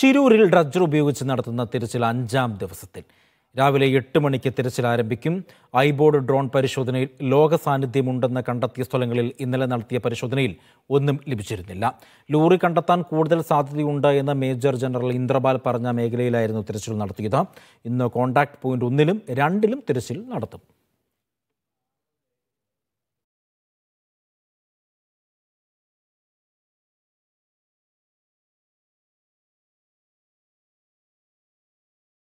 ശിരൂരിൽ ഡ്രജ് ഉപയോഗിച്ച് നടത്തുന്ന തിരച്ചിൽ അഞ്ചാം ദിവസത്തിൽ രാവിലെ എട്ട് മണിക്ക് തിരച്ചിൽ ആരംഭിക്കും ഐബോർഡ് ഡ്രോൺ പരിശോധനയിൽ ലോക സാന്നിധ്യമുണ്ടെന്ന് കണ്ടെത്തിയ സ്ഥലങ്ങളിൽ ഇന്നലെ നടത്തിയ പരിശോധനയിൽ ഒന്നും ലഭിച്ചിരുന്നില്ല ലോറി കണ്ടെത്താൻ കൂടുതൽ സാധ്യതയുണ്ട് എന്ന് മേജർ ജനറൽ ഇന്ദ്രപാൽ പറഞ്ഞ മേഖലയിലായിരുന്നു തിരച്ചിൽ നടത്തിയത് ഇന്ന് കോൺടാക്ട് പോയിന്റ് ഒന്നിലും രണ്ടിലും തിരച്ചിൽ നടത്തും